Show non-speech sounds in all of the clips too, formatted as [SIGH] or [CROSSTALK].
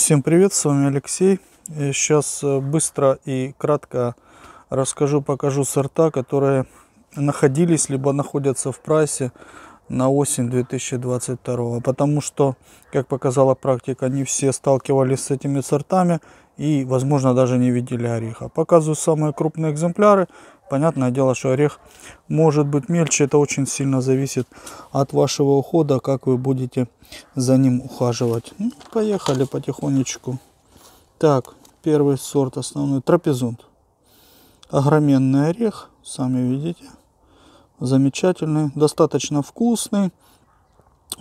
Всем привет, с вами Алексей. Я сейчас э, быстро и кратко расскажу, покажу сорта, которые находились, либо находятся в прайсе на осень 2022. Потому что, как показала практика, не все сталкивались с этими сортами и, возможно, даже не видели ореха. Показываю самые крупные экземпляры. Понятное дело, что орех может быть мельче. Это очень сильно зависит от вашего ухода, как вы будете за ним ухаживать. Ну, поехали потихонечку. Так, первый сорт основной. Трапезунт. Огроменный орех, сами видите. Замечательный, достаточно вкусный.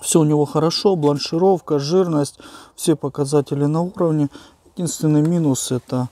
Все у него хорошо, бланшировка, жирность, все показатели на уровне. Единственный минус это,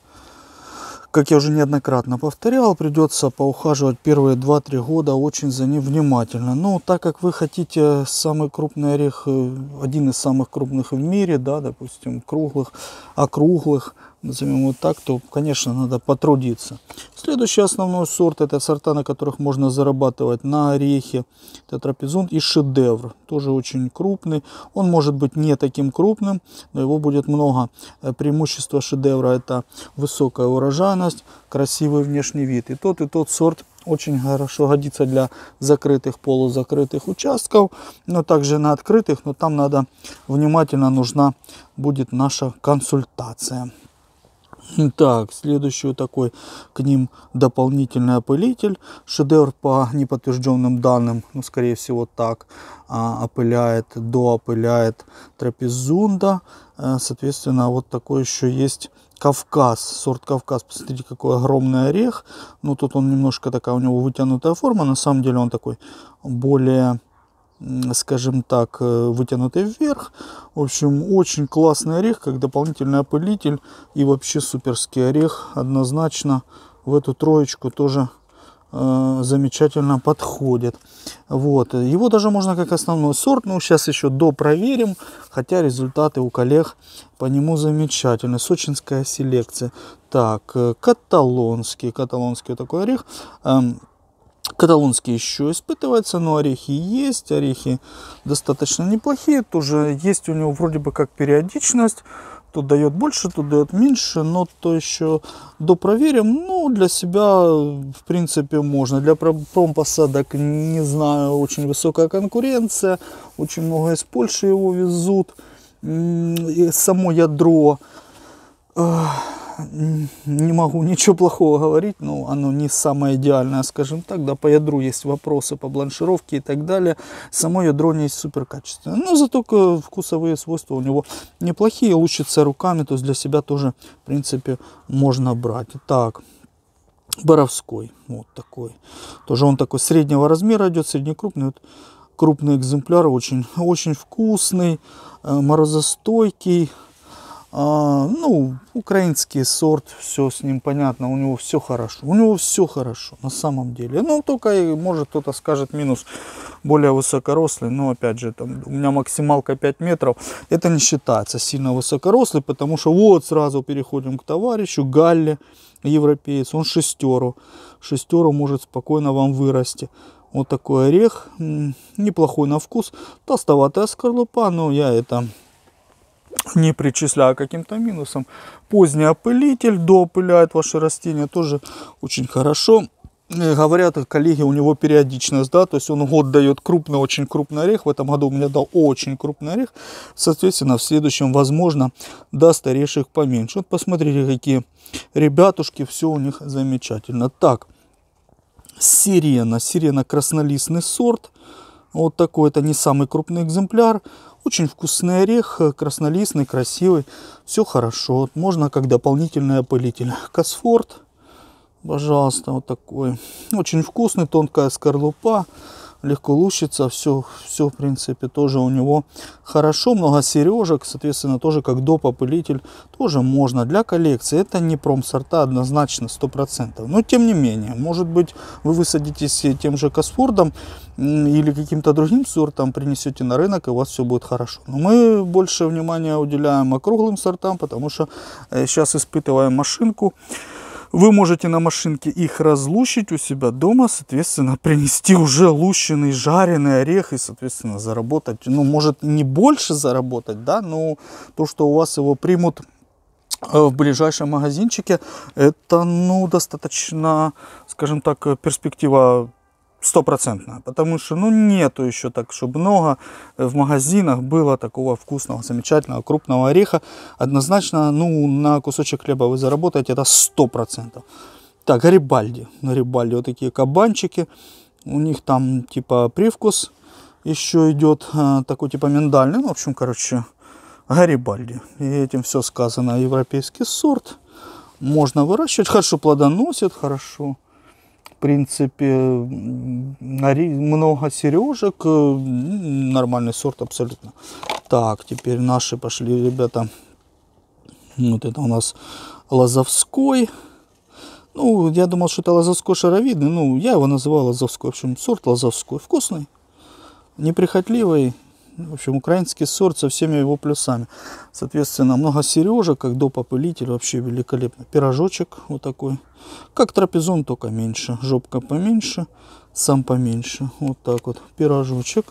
как я уже неоднократно повторял, придется поухаживать первые два 3 года очень за ним внимательно. Но так как вы хотите самый крупный орех, э, один из самых крупных в мире, да, допустим, круглых, округлых, назовем его так, то, конечно, надо потрудиться. Следующий основной сорт, это сорта, на которых можно зарабатывать на орехи. Это трапезунт и шедевр, тоже очень крупный. Он может быть не таким крупным, но его будет много. Э, преимущество шедевра это высокая урожайность, красивый внешний вид. И тот, и тот сорт очень хорошо годится для закрытых, полузакрытых участков, но также на открытых, но там надо внимательно нужна будет наша консультация. [LAUGHS] Так, следующий такой к ним дополнительный опылитель. Шедевр по неподтвержденным данным, ну, скорее всего, так, а, опыляет, доопыляет трапезунда. Э, соответственно, вот такой еще есть Кавказ, сорт Кавказ. Посмотрите, какой огромный орех. Ну, тут он немножко такая, у него вытянутая форма. На самом деле он такой более скажем так, э, вытянутый вверх. В общем, очень классный орех, как дополнительный опылитель. И вообще суперский орех однозначно в эту троечку тоже э, замечательно подходит. Вот. Его даже можно как основной сорт, но сейчас еще допроверим, хотя результаты у коллег по нему замечательны. Сочинская селекция. Так, э, каталонский, каталонский такой орех. Эм, Каталонские еще испытываются, но орехи есть, орехи достаточно неплохие, тоже есть у него вроде бы как периодичность, то дает больше, то дает меньше, но то еще допроверим, ну для себя в принципе можно, для промпосадок не знаю, очень высокая конкуренция, очень много из Польши его везут, И само ядро не могу ничего плохого говорить, но оно не самое идеальное, скажем так. Да, по ядру есть вопросы по бланшировке и так далее. Само ядро не супер качественное. Но зато вкусовые свойства у него неплохие, лучится руками, то есть для себя тоже, в принципе, можно брать. Так, Боровской, вот такой. Тоже он такой среднего размера идет, среднекрупный. Вот крупный экземпляр, очень, очень вкусный, э, морозостойкий, а, ну, украинский сорт, все с ним понятно, у него все хорошо. У него все хорошо, на самом деле. Ну, только, может, кто-то скажет минус более высокорослый, но, опять же, там, у меня максималка 5 метров. Это не считается сильно высокорослый, потому что вот сразу переходим к товарищу, Галле, европеец, он шестеру. Шестеру может спокойно вам вырасти. Вот такой орех, неплохой на вкус, толстоватая скорлупа, но я это не причисляю каким-то минусом. Поздний опылитель допыляет ваши растения, тоже очень хорошо. Э, говорят коллеги, у него периодичность, да, то есть он год дает крупный, очень крупный орех, в этом году у меня дал очень крупный орех, соответственно, в следующем, возможно, даст орешек поменьше. Вот посмотрите, какие ребятушки, все у них замечательно. Так, сирена, сирена краснолистный сорт, вот такой это не самый крупный экземпляр. Очень вкусный орех, э, краснолистный, красивый. Все хорошо. Можно как дополнительный опылитель. Косфорд, пожалуйста, вот такой. Очень вкусный, тонкая скорлупа легко лущится, все, все в принципе тоже у него хорошо, много сережек, соответственно тоже как доп. опылитель тоже можно для коллекции, это не промсорта однозначно 100%, но тем не менее, может быть вы высадитесь тем же Косфордом или каким-то другим сортом, принесете на рынок и у вас все будет хорошо, но мы больше внимания уделяем округлым сортам, потому что сейчас э, испытываем машинку, вы можете на машинке их разлущить у себя дома, соответственно, [LAUGHS] принести уже лущенный жареный орех и, соответственно, заработать, ну, может, не больше заработать, да, но то, что у вас его примут э, в ближайшем магазинчике, это, ну, достаточно, скажем так, э, перспектива стопроцентно. Потому что, ну, нету еще так, чтобы много в магазинах было такого вкусного, замечательного, крупного ореха. Однозначно, ну, на кусочек хлеба вы заработаете, это сто процентов. Так, Гарибальди. Гарибальди, вот такие кабанчики. У них там, типа, привкус еще идет, а, такой, типа, миндальный. Ну, в общем, короче, Гарибальди. И этим все сказано. Европейский сорт. Можно выращивать, хорошо плодоносит, хорошо принципе, много сережек. Э, нормальный сорт абсолютно. Так, теперь наши пошли, ребята. Вот это у нас Лазовской. Ну, я думал, что это Лазовской шаровидный. Ну, я его называл Лазовской. В общем, сорт Лазовской, Вкусный, неприхотливый. В общем, украинский сорт со всеми его плюсами. Соответственно, много сережек, как доп. вообще великолепно. Пирожочек вот такой. Как трапезон, только меньше. Жопка поменьше, сам поменьше. Вот так вот. Пирожочек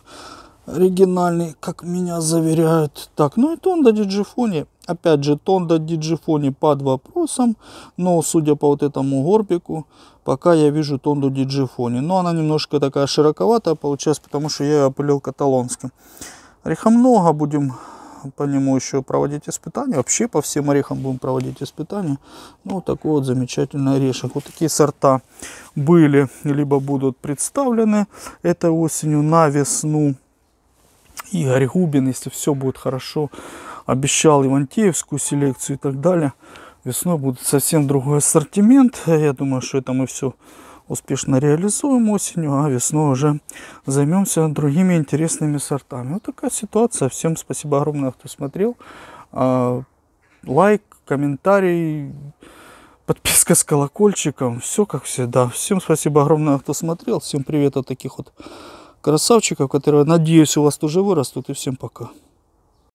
оригинальный, как меня заверяют. Так, ну это он до диджифония Опять же, Тонда Диджифони под вопросом, но судя по вот этому горбику, пока я вижу Тонду Диджифони. Но она немножко такая широковатая получилась, потому что я ее опылил каталонским. орехом много, будем по нему еще проводить испытания. Вообще по всем орехам будем проводить испытания. Ну, вот такой вот замечательный орешек. Вот такие сорта были, либо будут представлены этой осенью на весну. Игорь Губин, если все будет хорошо обещал Ивантеевскую селекцию и так далее. Весной будет совсем другой ассортимент. Я думаю, что это мы все успешно реализуем осенью, а весной уже займемся другими интересными сортами. Вот такая ситуация. Всем спасибо огромное, кто смотрел. А, лайк, комментарий, подписка с колокольчиком. Все как всегда. Всем спасибо огромное, кто смотрел. Всем привет от таких вот красавчиков, которые, надеюсь, у вас тоже вырастут. И всем пока.